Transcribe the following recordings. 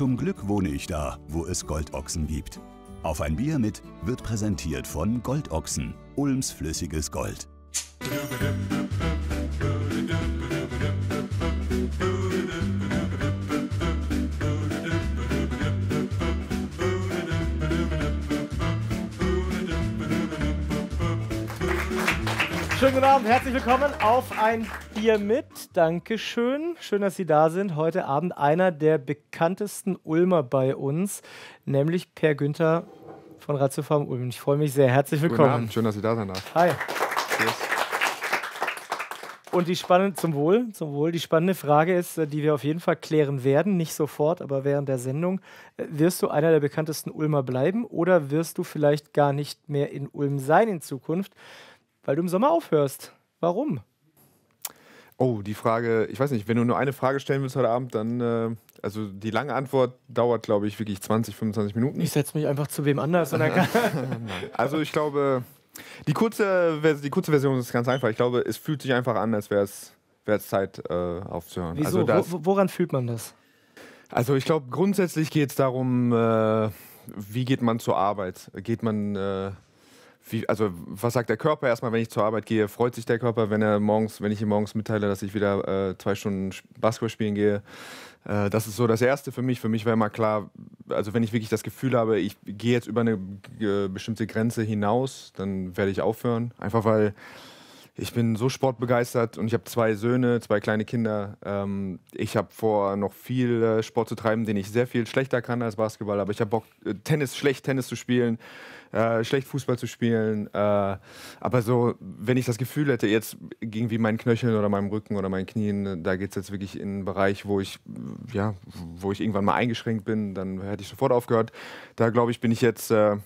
Zum Glück wohne ich da, wo es Goldochsen gibt. Auf ein Bier mit wird präsentiert von Goldochsen, Ulms flüssiges Gold. Wunderschönen guten Abend, herzlich willkommen auf ein Bier mit. Dankeschön. Schön, dass Sie da sind. Heute Abend einer der bekanntesten Ulmer bei uns, nämlich Per Günther von Ratiofarm Ulm. Ich freue mich sehr. Herzlich willkommen. Guten Abend, schön, dass Sie da sind. Hi. Cheers. Und die spannende, zum Wohl, zum Wohl, die spannende Frage ist, äh, die wir auf jeden Fall klären werden, nicht sofort, aber während der Sendung. Äh, wirst du einer der bekanntesten Ulmer bleiben oder wirst du vielleicht gar nicht mehr in Ulm sein in Zukunft? Weil du im Sommer aufhörst. Warum? Oh, die Frage, ich weiß nicht, wenn du nur eine Frage stellen willst heute Abend, dann, äh, also die lange Antwort dauert, glaube ich, wirklich 20, 25 Minuten. Ich setze mich einfach zu wem anders. also ich glaube, die kurze, die kurze Version ist ganz einfach. Ich glaube, es fühlt sich einfach an, als wäre es Zeit äh, aufzuhören. Wieso? Also Wo, woran fühlt man das? Also ich glaube, grundsätzlich geht es darum, äh, wie geht man zur Arbeit? Geht man äh, wie, also was sagt der Körper erstmal, wenn ich zur Arbeit gehe? Freut sich der Körper, wenn er morgens, wenn ich ihm morgens mitteile, dass ich wieder äh, zwei Stunden Basketball spielen gehe? Äh, das ist so das Erste für mich. Für mich war immer klar, also wenn ich wirklich das Gefühl habe, ich gehe jetzt über eine äh, bestimmte Grenze hinaus, dann werde ich aufhören. Einfach weil ich bin so sportbegeistert und ich habe zwei Söhne, zwei kleine Kinder. Ähm, ich habe vor, noch viel äh, Sport zu treiben, den ich sehr viel schlechter kann als Basketball. Aber ich habe Bock, äh, Tennis, schlecht Tennis zu spielen, äh, schlecht Fußball zu spielen. Äh, aber so, wenn ich das Gefühl hätte, jetzt irgendwie meinen Knöcheln oder meinem Rücken oder meinen Knien, äh, da geht es jetzt wirklich in einen Bereich, wo ich, ja, wo ich irgendwann mal eingeschränkt bin, dann hätte ich sofort aufgehört. Da glaube ich, bin ich jetzt äh,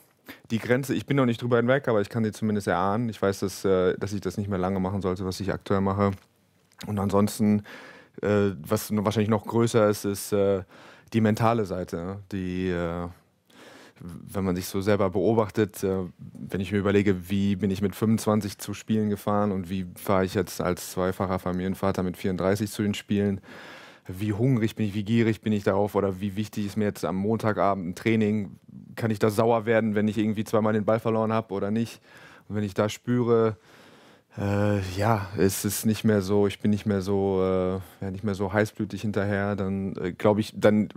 die Grenze, ich bin noch nicht drüber hinweg, aber ich kann sie zumindest erahnen. Ich weiß, dass, äh, dass ich das nicht mehr lange machen sollte, was ich aktuell mache. Und ansonsten, äh, was wahrscheinlich noch größer ist, ist äh, die mentale Seite, ne? die wenn man sich so selber beobachtet, wenn ich mir überlege, wie bin ich mit 25 zu Spielen gefahren und wie fahre ich jetzt als zweifacher Familienvater mit 34 zu den Spielen, wie hungrig bin ich, wie gierig bin ich darauf oder wie wichtig ist mir jetzt am Montagabend ein Training, kann ich da sauer werden, wenn ich irgendwie zweimal den Ball verloren habe oder nicht. Und wenn ich da spüre, äh, ja, es ist nicht mehr so, ich bin nicht mehr so, äh, nicht mehr so heißblütig hinterher, dann äh, glaube ich, dann,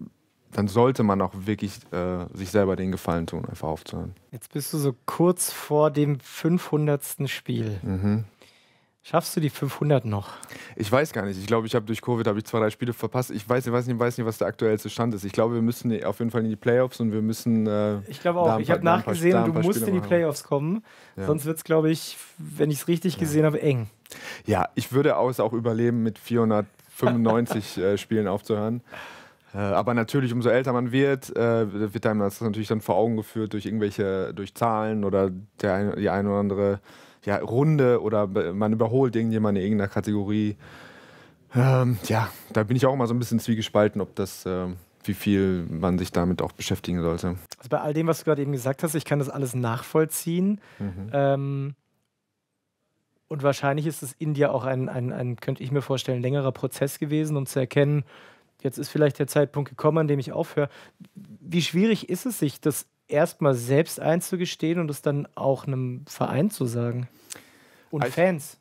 dann sollte man auch wirklich äh, sich selber den Gefallen tun, einfach aufzuhören. Jetzt bist du so kurz vor dem 500. Spiel. Mhm. Schaffst du die 500 noch? Ich weiß gar nicht. Ich glaube, ich habe durch Covid habe ich zwei, drei Spiele verpasst. Ich weiß, ich weiß, nicht, weiß nicht, was der aktuellste Stand ist. Ich glaube, wir müssen auf jeden Fall in die Playoffs und wir müssen. Äh, ich glaube auch. Paar, ich habe nachgesehen, paar, du musst Spiele in die Playoffs machen. kommen. Ja. Sonst wird es, glaube ich, wenn ich es richtig ja. gesehen habe, eng. Ja, ich würde aus auch überleben, mit 495 äh, Spielen aufzuhören. Äh, aber natürlich, umso älter man wird, äh, wird einem das natürlich dann vor Augen geführt durch irgendwelche, durch Zahlen oder der ein, die eine oder andere ja, Runde oder man überholt irgendjemanden in irgendeiner Kategorie. Ähm, ja, da bin ich auch immer so ein bisschen zwiegespalten, ob das, äh, wie viel man sich damit auch beschäftigen sollte. Also bei all dem, was du gerade eben gesagt hast, ich kann das alles nachvollziehen. Mhm. Ähm, und wahrscheinlich ist es in dir auch ein, ein, ein, könnte ich mir vorstellen, längerer Prozess gewesen, um zu erkennen, jetzt ist vielleicht der Zeitpunkt gekommen, an dem ich aufhöre. Wie schwierig ist es, sich das erstmal selbst einzugestehen und es dann auch einem Verein zu sagen. Und also Fans.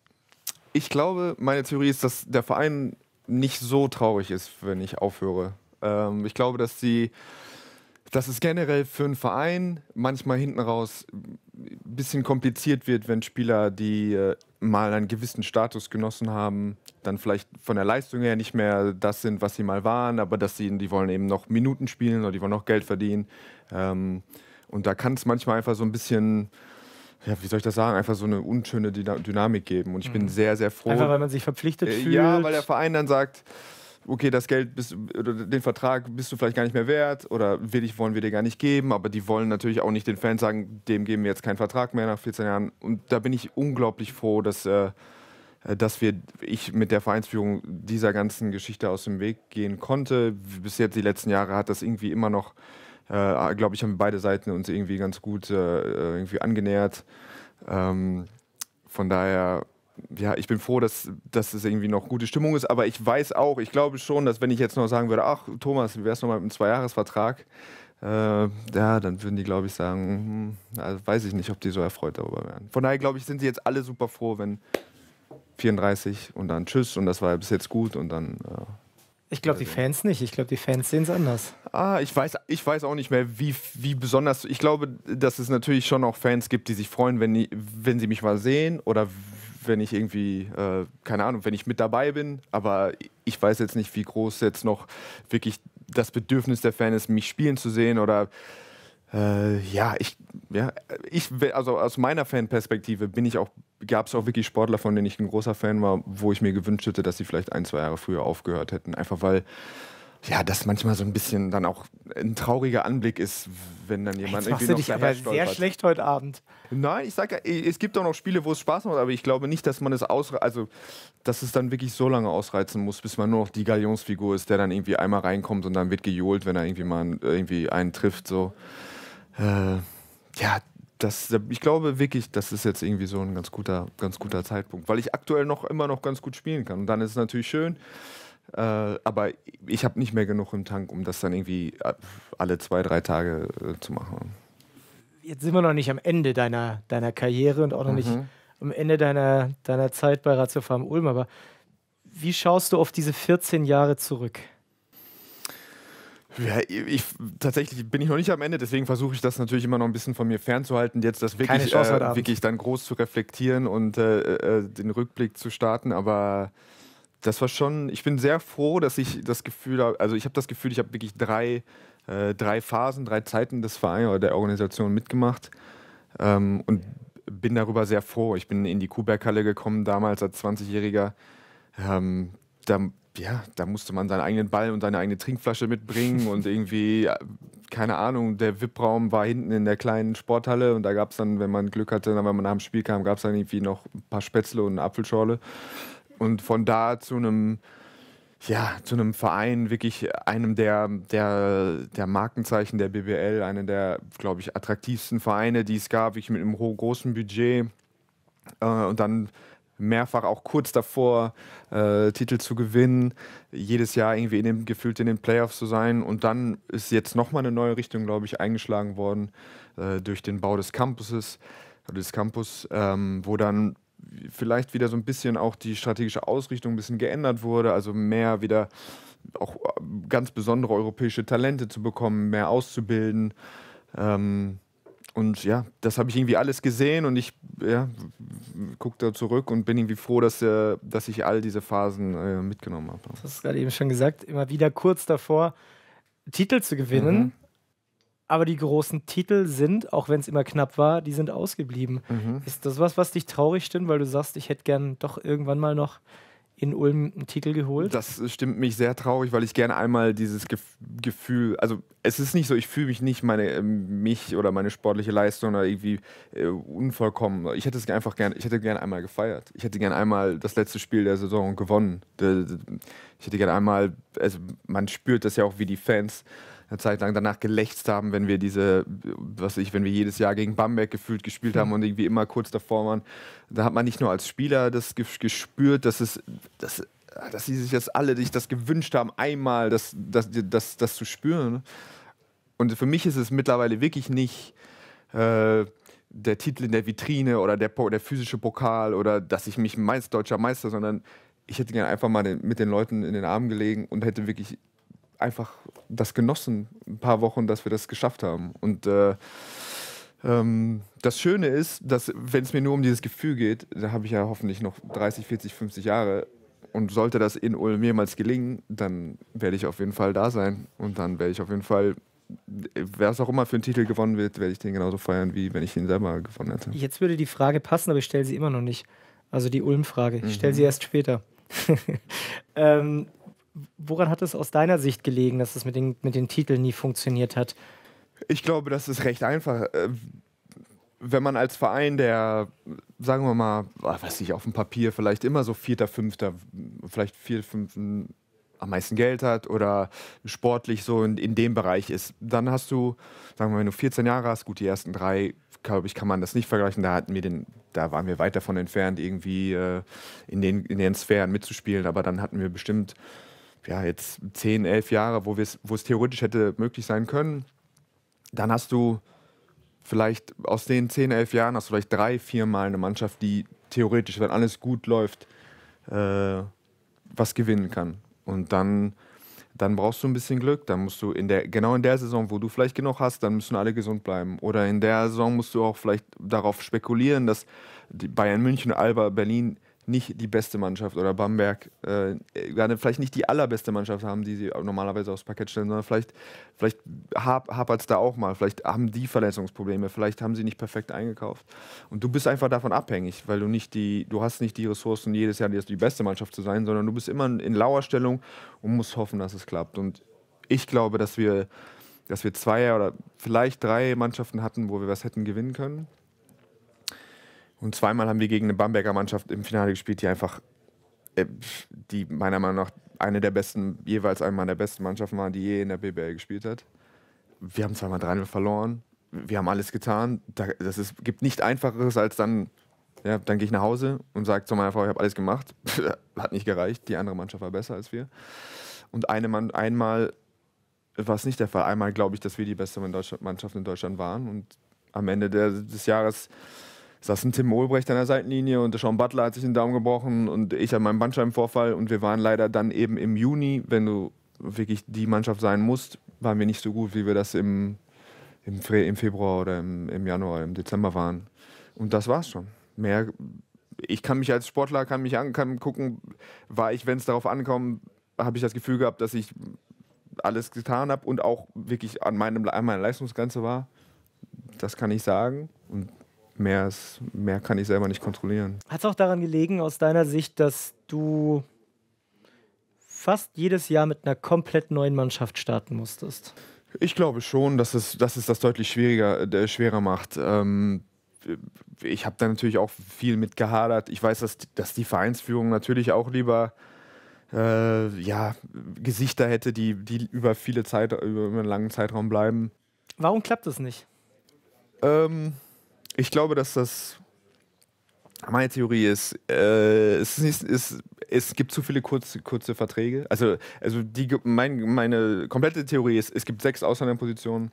Ich glaube, meine Theorie ist, dass der Verein nicht so traurig ist, wenn ich aufhöre. Ähm, ich glaube, dass sie dass es generell für einen Verein manchmal hinten raus ein bisschen kompliziert wird, wenn Spieler, die äh, mal einen gewissen Status genossen haben, dann vielleicht von der Leistung her nicht mehr das sind, was sie mal waren, aber dass sie, die wollen eben noch Minuten spielen oder die wollen noch Geld verdienen. Ähm, und da kann es manchmal einfach so ein bisschen ja, wie soll ich das sagen, einfach so eine unschöne Dynamik geben. Und ich bin mhm. sehr, sehr froh. Einfach, weil man sich verpflichtet äh, fühlt. Ja, weil der Verein dann sagt, okay, das Geld bist, oder den Vertrag bist du vielleicht gar nicht mehr wert oder will ich, wollen wir dir gar nicht geben, aber die wollen natürlich auch nicht den Fans sagen, dem geben wir jetzt keinen Vertrag mehr nach 14 Jahren. Und da bin ich unglaublich froh, dass, äh, dass wir, ich mit der Vereinsführung dieser ganzen Geschichte aus dem Weg gehen konnte. Bis jetzt die letzten Jahre hat das irgendwie immer noch, äh, glaube ich, haben beide Seiten uns irgendwie ganz gut äh, irgendwie angenähert. Ähm, von daher ja, ich bin froh, dass, dass es irgendwie noch gute Stimmung ist, aber ich weiß auch, ich glaube schon, dass wenn ich jetzt noch sagen würde, ach Thomas, wie wär's nochmal mit einem Zweijahresvertrag? Äh, ja, dann würden die, glaube ich, sagen, hm, also weiß ich nicht, ob die so erfreut darüber wären. Von daher, glaube ich, sind sie jetzt alle super froh, wenn 34 und dann Tschüss und das war ja bis jetzt gut und dann. Äh, ich glaube, die also Fans nicht. Ich glaube, die Fans sehen es anders. Ah, ich weiß, ich weiß auch nicht mehr, wie, wie besonders. Ich glaube, dass es natürlich schon auch Fans gibt, die sich freuen, wenn, die, wenn sie mich mal sehen oder wenn ich irgendwie, äh, keine Ahnung, wenn ich mit dabei bin. Aber ich weiß jetzt nicht, wie groß jetzt noch wirklich das Bedürfnis der Fans ist, mich spielen zu sehen oder äh, ja, ich, ja, ich, also aus meiner Fanperspektive bin ich auch, gab es auch wirklich Sportler, von denen ich ein großer Fan war, wo ich mir gewünscht hätte, dass sie vielleicht ein, zwei Jahre früher aufgehört hätten. Einfach weil ja, dass manchmal so ein bisschen dann auch ein trauriger Anblick ist, wenn dann jemand Jetzt irgendwie machst du dich aber sehr schlecht heute Abend. Nein, ich sage, es gibt auch noch Spiele, wo es Spaß macht, aber ich glaube nicht, dass man es ausreizt, also dass es dann wirklich so lange ausreizen muss, bis man nur noch die Galionsfigur ist, der dann irgendwie einmal reinkommt und dann wird gejohlt, wenn er irgendwie mal irgendwie einen trifft. So. Äh, ja, das, ich glaube wirklich, das ist jetzt irgendwie so ein ganz guter, ganz guter Zeitpunkt, weil ich aktuell noch immer noch ganz gut spielen kann. Und dann ist es natürlich schön äh, aber ich habe nicht mehr genug im Tank, um das dann irgendwie äh, alle zwei, drei Tage äh, zu machen. Jetzt sind wir noch nicht am Ende deiner, deiner Karriere und auch noch mhm. nicht am Ende deiner, deiner Zeit bei Ratio Farm Ulm, aber wie schaust du auf diese 14 Jahre zurück? Ja, ich, tatsächlich bin ich noch nicht am Ende, deswegen versuche ich das natürlich immer noch ein bisschen von mir fernzuhalten, jetzt das wirklich, äh, wirklich dann groß zu reflektieren und äh, äh, den Rückblick zu starten. Aber das war schon, ich bin sehr froh, dass ich das Gefühl habe, also ich habe das Gefühl, ich habe wirklich drei, äh, drei Phasen, drei Zeiten des Vereins oder der Organisation mitgemacht ähm, und bin darüber sehr froh. Ich bin in die Kuhberghalle gekommen, damals als 20-Jähriger. Ähm, da, ja, da musste man seinen eigenen Ball und seine eigene Trinkflasche mitbringen und irgendwie, äh, keine Ahnung, der VIP-Raum war hinten in der kleinen Sporthalle und da gab es dann, wenn man Glück hatte, wenn man nach dem Spiel kam, gab es dann irgendwie noch ein paar Spätzle und eine Apfelschorle und von da zu einem ja, zu einem Verein, wirklich einem der, der, der Markenzeichen der BBL, einer der, glaube ich, attraktivsten Vereine, die es gab, ich mit einem großen Budget äh, und dann mehrfach auch kurz davor äh, Titel zu gewinnen, jedes Jahr irgendwie in dem, gefühlt in den Playoffs zu sein und dann ist jetzt nochmal eine neue Richtung, glaube ich, eingeschlagen worden äh, durch den Bau des Campuses, des Campus, ähm, wo dann vielleicht wieder so ein bisschen auch die strategische Ausrichtung ein bisschen geändert wurde, also mehr wieder auch äh, ganz besondere europäische Talente zu bekommen, mehr auszubilden. Ähm, und ja, das habe ich irgendwie alles gesehen und ich ja, gucke da zurück und bin irgendwie froh, dass, äh, dass ich all diese Phasen äh, mitgenommen habe. Du hast gerade eben schon gesagt, immer wieder kurz davor, Titel zu gewinnen. Mhm aber die großen Titel sind, auch wenn es immer knapp war, die sind ausgeblieben. Mhm. Ist das was, was dich traurig stimmt, weil du sagst, ich hätte gern doch irgendwann mal noch in Ulm einen Titel geholt? Das stimmt mich sehr traurig, weil ich gerne einmal dieses Gefühl, also es ist nicht so, ich fühle mich nicht meine ähm, mich oder meine sportliche Leistung oder irgendwie äh, unvollkommen. Ich hätte es einfach gerne, ich hätte gerne einmal gefeiert. Ich hätte gerne einmal das letzte Spiel der Saison gewonnen. Ich hätte gerne einmal, also man spürt das ja auch wie die Fans eine Zeit lang danach gelächzt haben, wenn wir diese, was ich, wenn wir jedes Jahr gegen Bamberg gefühlt gespielt mhm. haben und irgendwie immer kurz davor waren. Da hat man nicht nur als Spieler das gespürt, dass es, dass, dass sie sich das alle sich das gewünscht haben, einmal das, das, das, das zu spüren. Und für mich ist es mittlerweile wirklich nicht äh, der Titel in der Vitrine oder der, der physische Pokal oder dass ich mich meist deutscher Meister, sondern ich hätte gerne einfach mal den, mit den Leuten in den Arm gelegen und hätte wirklich einfach das genossen, ein paar Wochen, dass wir das geschafft haben. Und äh, ähm, das Schöne ist, dass wenn es mir nur um dieses Gefühl geht, da habe ich ja hoffentlich noch 30, 40, 50 Jahre. Und sollte das in Ulm jemals gelingen, dann werde ich auf jeden Fall da sein. Und dann werde ich auf jeden Fall wer es auch immer für einen Titel gewonnen wird, werde ich den genauso feiern, wie wenn ich ihn selber gewonnen hätte. Jetzt würde die Frage passen, aber ich stelle sie immer noch nicht. Also die Ulm-Frage. Ich stelle mhm. sie erst später. ähm, woran hat es aus deiner Sicht gelegen, dass es mit den, mit den Titeln nie funktioniert hat? Ich glaube, das ist recht einfach. Äh, wenn man als Verein, der, sagen wir mal, ah, was ich auf dem Papier vielleicht immer so Vierter, Fünfter, vielleicht Vier, Fünften am meisten Geld hat oder sportlich so in, in dem Bereich ist, dann hast du, sagen wir mal, wenn du 14 Jahre hast, gut, die ersten drei, glaube ich, kann man das nicht vergleichen. Da hatten wir den, da waren wir weit davon entfernt, irgendwie äh, in, den, in den Sphären mitzuspielen, aber dann hatten wir bestimmt ja, jetzt 10, 11 Jahre, wo es theoretisch hätte möglich sein können, dann hast du vielleicht aus den 10, 11 Jahren hast du vielleicht drei, vier Mal eine Mannschaft, die theoretisch, wenn alles gut läuft, äh, was gewinnen kann. Und dann, dann brauchst du ein bisschen Glück. Dann musst du in der, genau in der Saison, wo du vielleicht genug hast, dann müssen alle gesund bleiben. Oder in der Saison musst du auch vielleicht darauf spekulieren, dass Bayern München, Alba, Berlin nicht die beste Mannschaft oder Bamberg äh, ne, vielleicht nicht die allerbeste Mannschaft haben, die sie normalerweise aufs Parkett stellen, sondern vielleicht, vielleicht hapert es da auch mal, vielleicht haben die Verletzungsprobleme, vielleicht haben sie nicht perfekt eingekauft. Und du bist einfach davon abhängig, weil du nicht die, du hast nicht die Ressourcen, jedes Jahr die, beste Mannschaft zu sein, sondern du bist immer in Lauerstellung und musst hoffen, dass es klappt. Und ich glaube, dass wir, dass wir zwei oder vielleicht drei Mannschaften hatten, wo wir was hätten gewinnen können. Und zweimal haben wir gegen eine Bamberger Mannschaft im Finale gespielt, die einfach, äh, die meiner Meinung nach eine der besten, jeweils einmal der besten Mannschaften war, die je in der BBL gespielt hat. Wir haben zweimal 3 verloren. Wir haben alles getan. Das ist, gibt nichts einfacheres als dann, ja, dann gehe ich nach Hause und sage zu meiner Frau, ich habe alles gemacht. hat nicht gereicht. Die andere Mannschaft war besser als wir. Und eine Mann, einmal war es nicht der Fall. Einmal glaube ich, dass wir die beste Mannschaft in Deutschland waren und am Ende des Jahres saßen Tim Olbrecht an der Seitenlinie und der Sean Butler hat sich den Daumen gebrochen und ich an meinem Bandscheibenvorfall und wir waren leider dann eben im Juni, wenn du wirklich die Mannschaft sein musst, waren wir nicht so gut, wie wir das im, im, im Februar oder im, im Januar, im Dezember waren. Und das war's schon. Mehr, ich kann mich als Sportler, kann mich an, kann gucken, war ich, wenn es darauf ankommt, habe ich das Gefühl gehabt, dass ich alles getan habe und auch wirklich an, meinem, an meiner Leistungsgrenze war. Das kann ich sagen. Und mehr, ist, mehr kann ich selber nicht kontrollieren. Hat es auch daran gelegen, aus deiner Sicht, dass du fast jedes Jahr mit einer komplett neuen Mannschaft starten musstest? Ich glaube schon, dass es, dass es das deutlich schwieriger, äh, schwerer macht. Ähm, ich habe da natürlich auch viel mit gehadert. Ich weiß, dass, dass die Vereinsführung natürlich auch lieber äh, ja, Gesichter hätte, die, die über viele Zeit, über einen langen Zeitraum bleiben. Warum klappt das nicht? Ähm, ich glaube, dass das. Meine Theorie ist, äh, es, ist, ist, es gibt zu viele kurz, kurze Verträge. Also, also die, mein, meine komplette Theorie ist, es gibt sechs Ausländerpositionen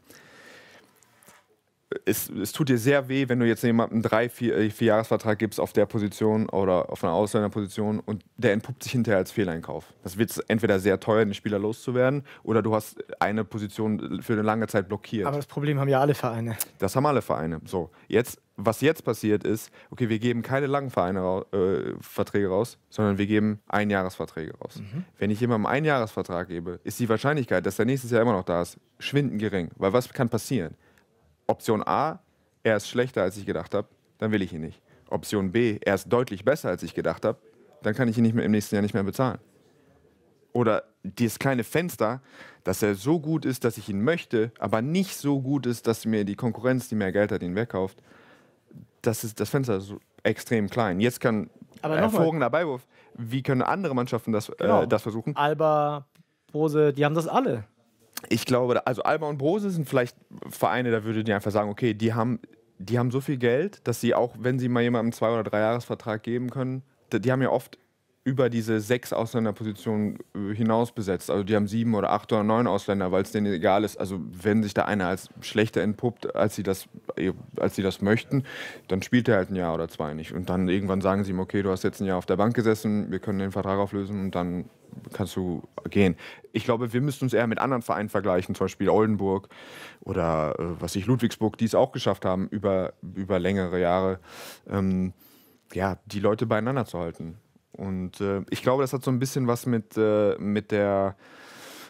es, es tut dir sehr weh, wenn du jetzt jemandem einen drei, vier, äh, vier Jahresvertrag gibst auf der Position oder auf einer Ausländerposition und der entpuppt sich hinterher als Fehleinkauf. Das wird entweder sehr teuer, den Spieler loszuwerden, oder du hast eine Position für eine lange Zeit blockiert. Aber das Problem haben ja alle Vereine. Das haben alle Vereine. So, jetzt was jetzt passiert ist, okay, wir geben keine langen Vereine, äh, Verträge raus, sondern wir geben Einjahresverträge raus. Mhm. Wenn ich jemandem einen Jahresvertrag gebe, ist die Wahrscheinlichkeit, dass der nächstes Jahr immer noch da ist, schwindend gering. Weil was kann passieren? Option A, er ist schlechter, als ich gedacht habe, dann will ich ihn nicht. Option B, er ist deutlich besser, als ich gedacht habe, dann kann ich ihn nicht mehr, im nächsten Jahr nicht mehr bezahlen. Oder dieses kleine Fenster, dass er so gut ist, dass ich ihn möchte, aber nicht so gut ist, dass mir die Konkurrenz, die mehr Geld hat, ihn wegkauft. Das, ist, das Fenster ist so extrem klein. Jetzt kann aber hervorragender Beiwurf. Wie können andere Mannschaften das, äh, genau. äh, das versuchen? Alba, Bose, die haben das alle ich glaube, also Alba und Brose sind vielleicht Vereine, da würde die einfach sagen, okay, die haben, die haben so viel Geld, dass sie auch, wenn sie mal jemandem einen Zwei- oder drei jahres geben können, die haben ja oft über diese sechs Ausländerpositionen äh, hinaus besetzt. Also die haben sieben oder acht oder neun Ausländer, weil es denen egal ist. Also wenn sich da einer als schlechter entpuppt, als sie das, äh, als sie das möchten, dann spielt er halt ein Jahr oder zwei nicht. Und dann irgendwann sagen sie ihm, okay, du hast jetzt ein Jahr auf der Bank gesessen, wir können den Vertrag auflösen und dann kannst du gehen. Ich glaube, wir müssen uns eher mit anderen Vereinen vergleichen, zum Beispiel Oldenburg oder äh, was ich Ludwigsburg, die es auch geschafft haben, über, über längere Jahre ähm, ja, die Leute beieinander zu halten. Und äh, ich glaube, das hat so ein bisschen was mit, äh, mit der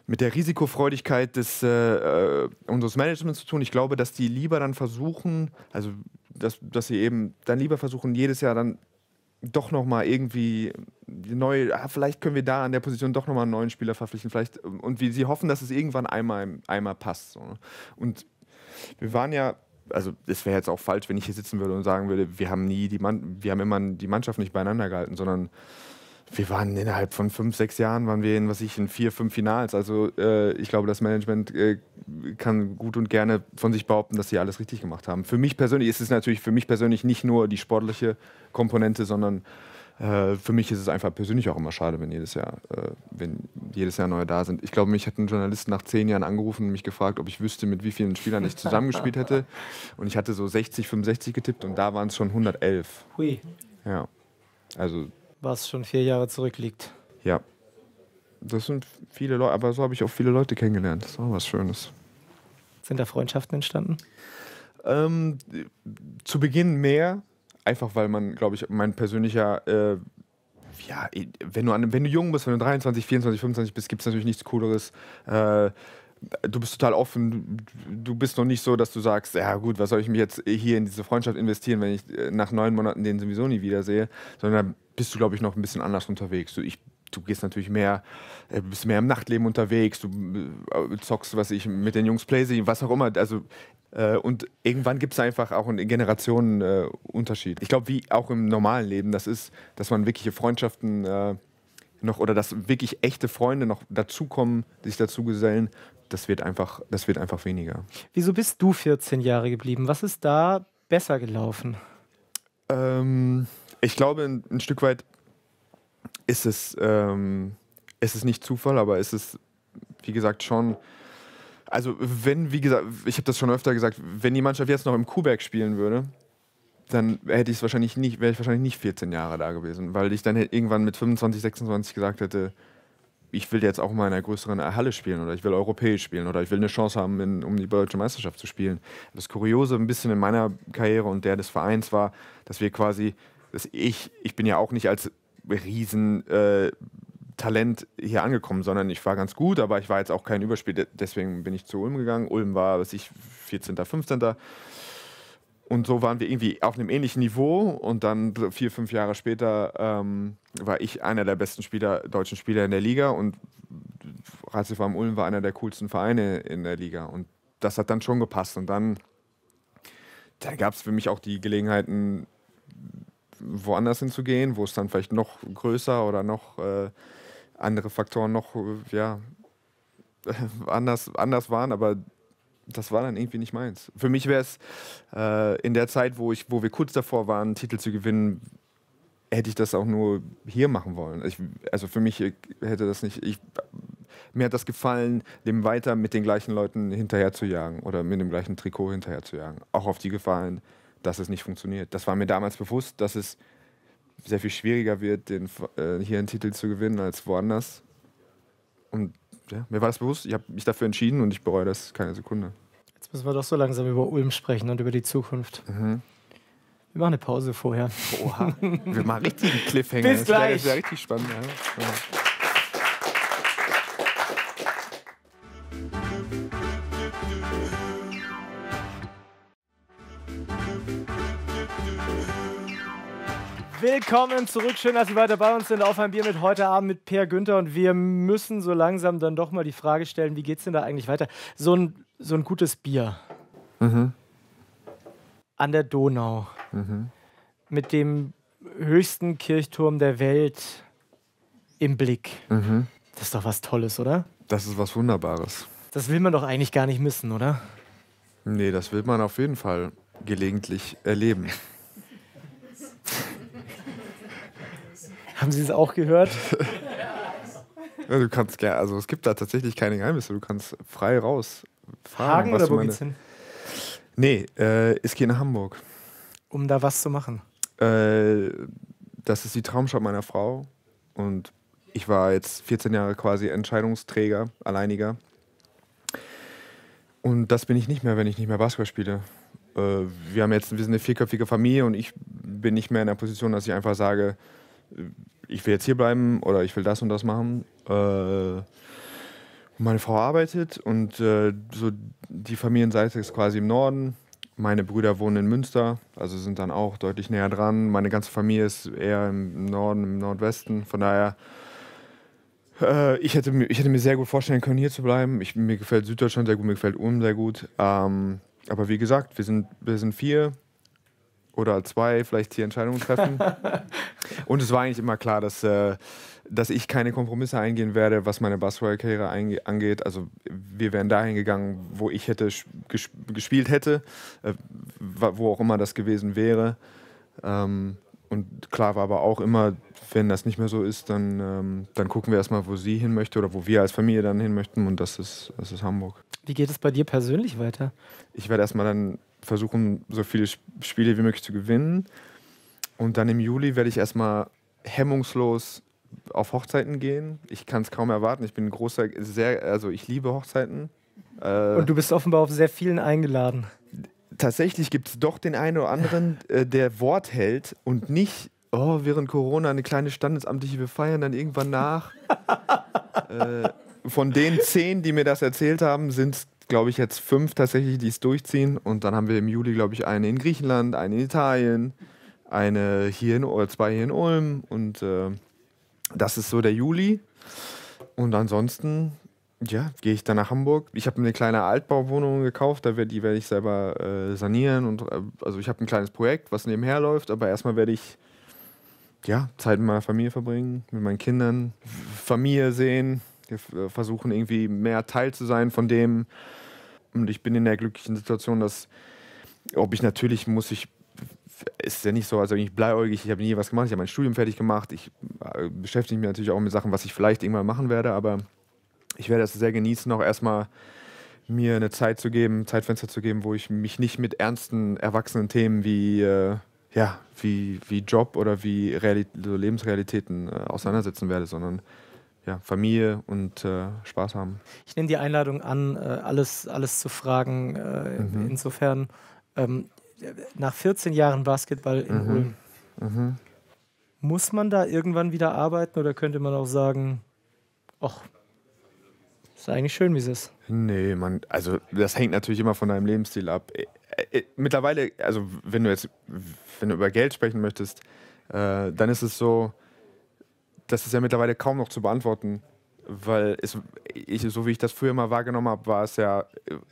mit der Risikofreudigkeit des, äh, äh, unseres Managements zu tun. Ich glaube, dass die lieber dann versuchen, also dass, dass sie eben dann lieber versuchen, jedes Jahr dann doch nochmal irgendwie neu, ah, vielleicht können wir da an der Position doch nochmal einen neuen Spieler verpflichten, vielleicht ähm, und wie sie hoffen, dass es irgendwann einmal einmal passt. So, ne? Und wir waren ja also es wäre jetzt auch falsch, wenn ich hier sitzen würde und sagen würde, wir haben nie die Mann wir haben immer die Mannschaft nicht beieinander gehalten, sondern wir waren innerhalb von fünf, sechs Jahren waren wir in, was ich in vier, fünf Finals. Also äh, ich glaube, das Management äh, kann gut und gerne von sich behaupten, dass sie alles richtig gemacht haben. Für mich persönlich ist es natürlich für mich persönlich nicht nur die sportliche Komponente, sondern äh, für mich ist es einfach persönlich auch immer schade, wenn jedes Jahr, äh, wenn jedes Jahr neue da sind. Ich glaube, mich hat ein Journalist nach zehn Jahren angerufen und mich gefragt, ob ich wüsste, mit wie vielen Spielern ich zusammengespielt hätte. Und ich hatte so 60, 65 getippt und da waren es schon 111. Hui. Ja. Also. Was schon vier Jahre zurückliegt. Ja. Das sind viele Leute, aber so habe ich auch viele Leute kennengelernt. Das ist auch was Schönes. Sind da Freundschaften entstanden? Ähm, zu Beginn mehr, einfach weil man, glaube ich, mein persönlicher, äh, ja, wenn du, an, wenn du jung bist, wenn du 23, 24, 25 bist, gibt es natürlich nichts Cooleres. Äh, du bist total offen, du bist noch nicht so, dass du sagst, ja gut, was soll ich mich jetzt hier in diese Freundschaft investieren, wenn ich äh, nach neun Monaten den sowieso nie wiedersehe, sondern bist du, glaube ich, noch ein bisschen anders unterwegs. Du, ich, du gehst natürlich mehr, äh, bist mehr im Nachtleben unterwegs, du äh, zockst, was ich, mit den Jungs Playsee, was auch immer. Also äh, und irgendwann gibt es einfach auch einen Generationenunterschied. ich glaube, wie auch im normalen Leben, das ist, dass man wirkliche Freundschaften äh, noch oder dass wirklich echte Freunde noch dazukommen, sich dazu gesellen, das wird einfach, das wird einfach weniger. Wieso bist du 14 Jahre geblieben? Was ist da besser gelaufen? Ähm, ich glaube, ein, ein, Stück weit ist es, ähm, ist es nicht Zufall, aber ist es, wie gesagt, schon also wenn, wie gesagt, ich habe das schon öfter gesagt, wenn die Mannschaft jetzt noch im Kuberg spielen würde, dann hätte ich es wahrscheinlich nicht, wäre ich wahrscheinlich nicht 14 Jahre da gewesen, weil ich dann irgendwann mit 25, 26 gesagt hätte, ich will jetzt auch mal in einer größeren Halle spielen oder ich will europäisch spielen oder ich will eine Chance haben, in, um die deutsche Meisterschaft zu spielen. Das Kuriose ein bisschen in meiner Karriere und der des Vereins war, dass wir quasi, dass ich, ich bin ja auch nicht als riesen äh, Talent hier angekommen, sondern ich war ganz gut, aber ich war jetzt auch kein Überspiel. Deswegen bin ich zu Ulm gegangen. Ulm war, was ich, 14., 15. Und so waren wir irgendwie auf einem ähnlichen Niveau. Und dann vier, fünf Jahre später ähm, war ich einer der besten Spieler, deutschen Spieler in der Liga. Und Ratio am Ulm war einer der coolsten Vereine in der Liga. Und das hat dann schon gepasst. Und dann, dann gab es für mich auch die Gelegenheiten, woanders hinzugehen, wo es dann vielleicht noch größer oder noch äh, andere Faktoren noch ja, anders, anders waren, aber das war dann irgendwie nicht meins. Für mich wäre es äh, in der Zeit, wo, ich, wo wir kurz davor waren, Titel zu gewinnen, hätte ich das auch nur hier machen wollen. Ich, also für mich äh, hätte das nicht. Ich, mir hat das gefallen, dem weiter mit den gleichen Leuten hinterher zu jagen oder mit dem gleichen Trikot hinterher zu jagen. Auch auf die Gefallen, dass es nicht funktioniert. Das war mir damals bewusst, dass es sehr viel schwieriger wird, den, äh, hier einen Titel zu gewinnen als woanders. Und ja, mir war das bewusst, ich habe mich dafür entschieden und ich bereue das keine Sekunde. Jetzt müssen wir doch so langsam über Ulm sprechen und über die Zukunft. Mhm. Wir machen eine Pause vorher. Oha, wir machen richtig einen Cliffhanger. Bis gleich. Das ist ja richtig spannend. Ja. Ja. Willkommen zurück. Schön, dass Sie weiter bei uns sind auf ein Bier mit heute Abend mit Per Günther. Und wir müssen so langsam dann doch mal die Frage stellen, wie geht es denn da eigentlich weiter? So ein, so ein gutes Bier. Mhm. An der Donau. Mhm. Mit dem höchsten Kirchturm der Welt im Blick. Mhm. Das ist doch was Tolles, oder? Das ist was Wunderbares. Das will man doch eigentlich gar nicht missen, oder? Nee, das will man auf jeden Fall gelegentlich erleben. Haben Sie es auch gehört? ja, du kannst gerne, also es gibt da tatsächlich keine Geheimnisse. Du kannst frei raus. Fragen, Hagen oder wo geht's hin? Nee, äh, ich gehe nach Hamburg. Um da was zu machen? Äh, das ist die Traumschau meiner Frau. Und ich war jetzt 14 Jahre quasi Entscheidungsträger, alleiniger. Und das bin ich nicht mehr, wenn ich nicht mehr Basketball spiele. Äh, wir haben jetzt, wir sind eine vierköpfige Familie und ich bin nicht mehr in der Position, dass ich einfach sage, ich will jetzt hier bleiben oder ich will das und das machen. Äh, meine Frau arbeitet und äh, so die Familienseite ist quasi im Norden. Meine Brüder wohnen in Münster, also sind dann auch deutlich näher dran. Meine ganze Familie ist eher im Norden, im Nordwesten. Von daher, äh, ich, hätte, ich hätte mir sehr gut vorstellen können, hier zu bleiben. Ich, mir gefällt Süddeutschland sehr gut, mir gefällt Ulm sehr gut. Ähm, aber wie gesagt, wir sind, wir sind vier oder zwei vielleicht hier Entscheidungen treffen. und es war eigentlich immer klar, dass, äh, dass ich keine Kompromisse eingehen werde, was meine Basketball-Karriere angeht. Also wir wären dahin gegangen, wo ich hätte ges gespielt hätte, äh, wo auch immer das gewesen wäre. Ähm, und klar war aber auch immer, wenn das nicht mehr so ist, dann, ähm, dann gucken wir erstmal, wo sie hin möchte oder wo wir als Familie dann hin möchten. Und das ist, das ist Hamburg. Wie geht es bei dir persönlich weiter? Ich werde erstmal dann versuchen, so viele Spiele wie möglich zu gewinnen. Und dann im Juli werde ich erstmal hemmungslos auf Hochzeiten gehen. Ich kann es kaum erwarten. Ich bin ein großer, sehr, also ich liebe Hochzeiten. Äh, Und du bist offenbar auf sehr vielen eingeladen. Tatsächlich gibt es doch den einen oder anderen, äh, der Wort hält und nicht, oh, während Corona eine kleine standesamtliche, wir feiern dann irgendwann nach. äh, von den zehn, die mir das erzählt haben, sind glaube ich, jetzt fünf tatsächlich, die es durchziehen. Und dann haben wir im Juli, glaube ich, eine in Griechenland, eine in Italien, eine hier in oder zwei hier in Ulm. Und äh, das ist so der Juli. Und ansonsten, ja, gehe ich dann nach Hamburg. Ich habe eine kleine Altbauwohnung gekauft, da werd, die werde ich selber äh, sanieren. Und äh, also ich habe ein kleines Projekt, was nebenher läuft, aber erstmal werde ich ja, Zeit mit meiner Familie verbringen, mit meinen Kindern, Familie sehen, wir äh, versuchen irgendwie mehr Teil zu sein von dem. Und ich bin in der glücklichen Situation, dass, ob ich natürlich muss ich, ist ja nicht so, also ich bleiäugig, ich habe nie was gemacht, ich habe mein Studium fertig gemacht. Ich äh, beschäftige mich natürlich auch mit Sachen, was ich vielleicht irgendwann machen werde, aber ich werde es sehr genießen, auch erstmal mir eine Zeit zu geben, Zeitfenster zu geben, wo ich mich nicht mit ernsten, erwachsenen Themen wie, äh, ja, wie, wie Job oder wie Real Lebensrealitäten äh, auseinandersetzen werde, sondern ja, Familie und äh, Spaß haben. Ich nehme die Einladung an, äh, alles, alles zu fragen. Äh, mhm. Insofern, ähm, nach 14 Jahren Basketball in mhm. Ulm, mhm. muss man da irgendwann wieder arbeiten oder könnte man auch sagen, ach, ist eigentlich schön, wie es ist? Nee, man, also das hängt natürlich immer von deinem Lebensstil ab. Mittlerweile, also wenn du jetzt, wenn du über Geld sprechen möchtest, äh, dann ist es so, das ist ja mittlerweile kaum noch zu beantworten. Weil es, ich, so wie ich das früher mal wahrgenommen habe, war es ja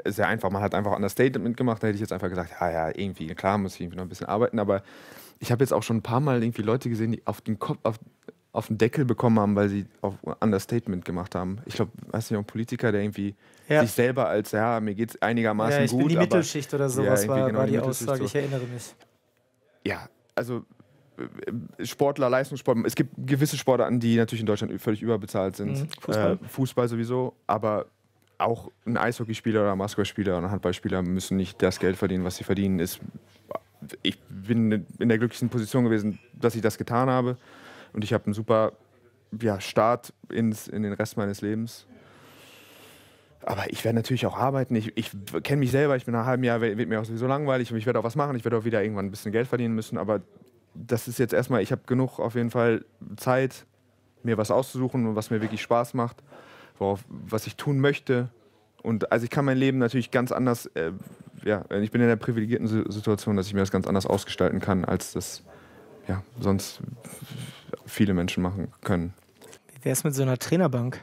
äh, sehr einfach. Man hat einfach Understatement gemacht, da hätte ich jetzt einfach gesagt, ja, ja, irgendwie, klar, muss ich irgendwie noch ein bisschen arbeiten, aber ich habe jetzt auch schon ein paar Mal irgendwie Leute gesehen, die auf den Kopf, auf, auf den Deckel bekommen haben, weil sie auf Understatement gemacht haben. Ich glaube, weiß nicht, auch ein Politiker, der irgendwie ja. sich selber als, ja, mir geht es einigermaßen ja, ich gut. bin die Mittelschicht oder sowas, ja, war, genau war die, die Aussage, so. ich erinnere mich. Ja, also äh, Sportler, Leistungssportler, es gibt gewisse Sportarten, die natürlich in Deutschland völlig überbezahlt sind. Mhm. Fußball. Äh, Fußball sowieso, aber auch ein Eishockeyspieler oder ein Maskerspieler oder ein Handballspieler müssen nicht das Geld verdienen, was sie verdienen. Ist, ich bin in der glücklichsten Position gewesen, dass ich das getan habe. Und ich habe einen super ja, Start ins, in den Rest meines Lebens. Aber ich werde natürlich auch arbeiten. Ich, ich kenne mich selber, ich bin nach einem halben Jahr, wird mir auch sowieso langweilig und ich werde auch was machen. Ich werde auch wieder irgendwann ein bisschen Geld verdienen müssen. Aber das ist jetzt erstmal, ich habe genug auf jeden Fall Zeit, mir was auszusuchen was mir wirklich Spaß macht, worauf, was ich tun möchte. Und also ich kann mein Leben natürlich ganz anders, äh, ja, ich bin in der privilegierten Situation, dass ich mir das ganz anders ausgestalten kann, als das ja, sonst viele Menschen machen können. Wie wäre es mit so einer Trainerbank?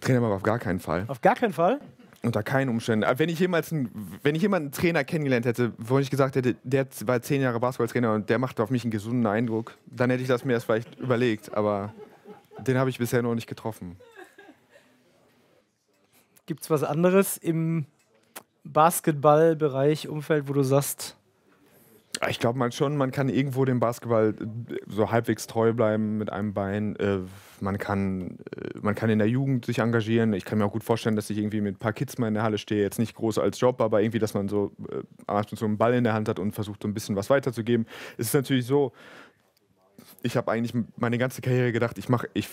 Trainerbank auf gar keinen Fall. Auf gar keinen Fall? Unter keinen Umständen. Wenn ich jemals einen, wenn ich jemanden Trainer kennengelernt hätte, wo ich gesagt hätte, der war zehn Jahre Basketballtrainer und der macht auf mich einen gesunden Eindruck, dann hätte ich das mir erst vielleicht überlegt. Aber den habe ich bisher noch nicht getroffen. Gibt es was anderes im Basketballbereich, Umfeld, wo du sagst, Ah, ich glaube man schon, man kann irgendwo dem Basketball äh, so halbwegs treu bleiben mit einem Bein. Äh, man, kann, äh, man kann in der Jugend sich engagieren. Ich kann mir auch gut vorstellen, dass ich irgendwie mit ein paar Kids mal in der Halle stehe. Jetzt nicht groß als Job, aber irgendwie, dass man so, äh, so einen Ball in der Hand hat und versucht, so ein bisschen was weiterzugeben. Es ist natürlich so, ich habe eigentlich meine ganze Karriere gedacht, ich mache, ich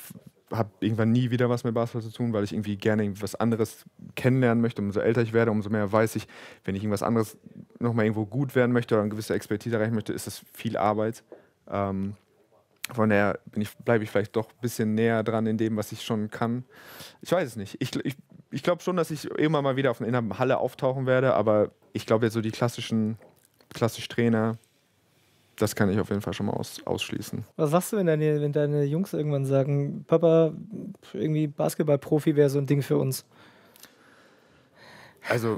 habe irgendwann nie wieder was mit Basketball zu tun, weil ich irgendwie gerne irgendwas anderes kennenlernen möchte. Umso älter ich werde, umso mehr weiß ich, wenn ich irgendwas anderes nochmal irgendwo gut werden möchte oder eine gewisse Expertise erreichen möchte, ist das viel Arbeit. Ähm, von daher ich, bleibe ich vielleicht doch ein bisschen näher dran in dem, was ich schon kann. Ich weiß es nicht. Ich, ich, ich glaube schon, dass ich immer mal wieder auf einer Halle auftauchen werde, aber ich glaube jetzt so die klassischen, klassisch Trainer, das kann ich auf jeden Fall schon mal aus, ausschließen. Was sagst du, wenn deine, wenn deine Jungs irgendwann sagen, Papa, irgendwie Basketballprofi wäre so ein Ding für uns? Also,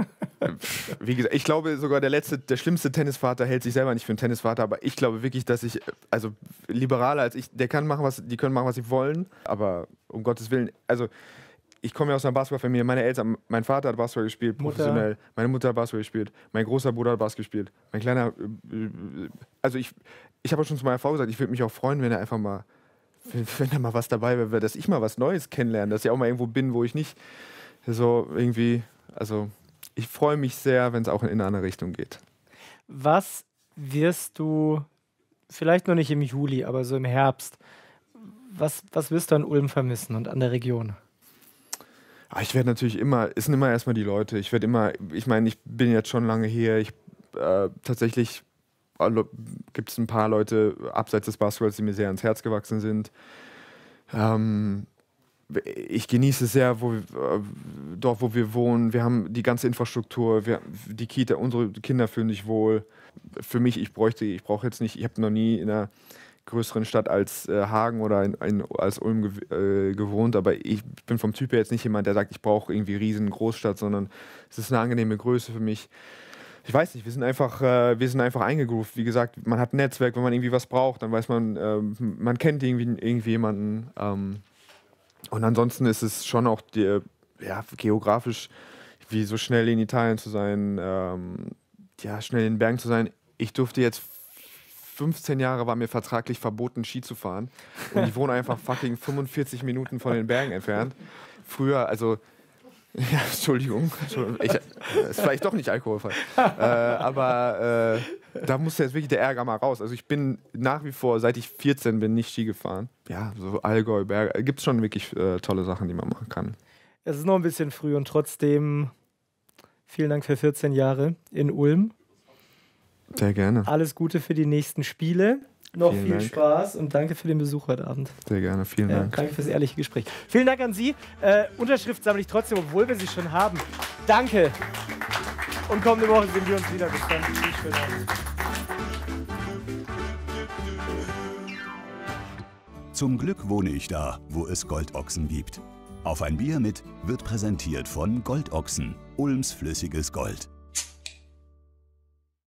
wie gesagt, ich glaube sogar der letzte, der schlimmste Tennisvater hält sich selber nicht für einen Tennisvater, aber ich glaube wirklich, dass ich, also liberaler als ich, der kann machen, was, die können machen, was sie wollen, aber um Gottes Willen, also ich komme ja aus einer Basketballfamilie. Meine Eltern, mein Vater hat Basketball gespielt, professionell. Mutter. Meine Mutter hat Basketball gespielt. Mein großer Bruder hat Basketball gespielt. Mein kleiner. Äh, also ich, ich habe schon zu meiner Frau gesagt, ich würde mich auch freuen, wenn er einfach mal, wenn, wenn da mal was dabei wäre, dass ich mal was Neues kennenlerne, dass ich auch mal irgendwo bin, wo ich nicht so irgendwie. Also ich freue mich sehr, wenn es auch in eine andere Richtung geht. Was wirst du vielleicht noch nicht im Juli, aber so im Herbst? Was, was wirst du an Ulm vermissen und an der Region? Aber ah, ich werde natürlich immer, es sind immer erstmal die Leute. Ich werde immer, ich meine, ich bin jetzt schon lange hier. Ich äh, tatsächlich gibt es ein paar Leute abseits des Basketballs, die mir sehr ans Herz gewachsen sind. Ähm, ich genieße sehr, wo wir, äh, dort, wo wir wohnen. Wir haben die ganze Infrastruktur, wir, die Kita, unsere Kinder fühlen sich wohl. Für mich, ich bräuchte, ich brauche jetzt nicht, ich habe noch nie in einer größeren Stadt als äh, Hagen oder in, in, als Ulm gew äh, gewohnt, aber ich bin vom Typ her jetzt nicht jemand, der sagt, ich brauche irgendwie riesen Großstadt, sondern es ist eine angenehme Größe für mich. Ich weiß nicht, wir sind einfach, äh, wir sind einfach eingegroovt. Wie gesagt, man hat ein Netzwerk, wenn man irgendwie was braucht, dann weiß man, ähm, man kennt irgendwie, irgendwie jemanden. Ähm, und ansonsten ist es schon auch die, ja, geografisch, wie so schnell in Italien zu sein, ähm, ja, schnell in den Bergen zu sein. Ich durfte jetzt 15 Jahre war mir vertraglich verboten, Ski zu fahren. Und ich wohne einfach fucking 45 Minuten von den Bergen entfernt. Früher, also ja, Entschuldigung. Entschuldigung. Ich, äh, ist vielleicht doch nicht alkoholfrei. Äh, aber äh, da musste jetzt wirklich der Ärger mal raus. Also ich bin nach wie vor, seit ich 14 bin, nicht Ski gefahren. Ja, so Allgäu, Berge. Äh, Gibt es schon wirklich äh, tolle Sachen, die man machen kann. Es ist noch ein bisschen früh und trotzdem vielen Dank für 14 Jahre in Ulm. Sehr gerne. Alles Gute für die nächsten Spiele. Noch vielen viel Dank. Spaß und danke für den Besuch heute Abend. Sehr gerne, vielen ja, Dank. Danke fürs ehrliche Gespräch. Vielen Dank an Sie. Äh, Unterschrift sammle ich trotzdem, obwohl wir sie schon haben. Danke. Und kommende Woche sehen wir uns wieder. Bis dann. Zum Glück wohne ich da, wo es Goldochsen gibt. Auf ein Bier mit wird präsentiert von Goldochsen, Ulms flüssiges Gold.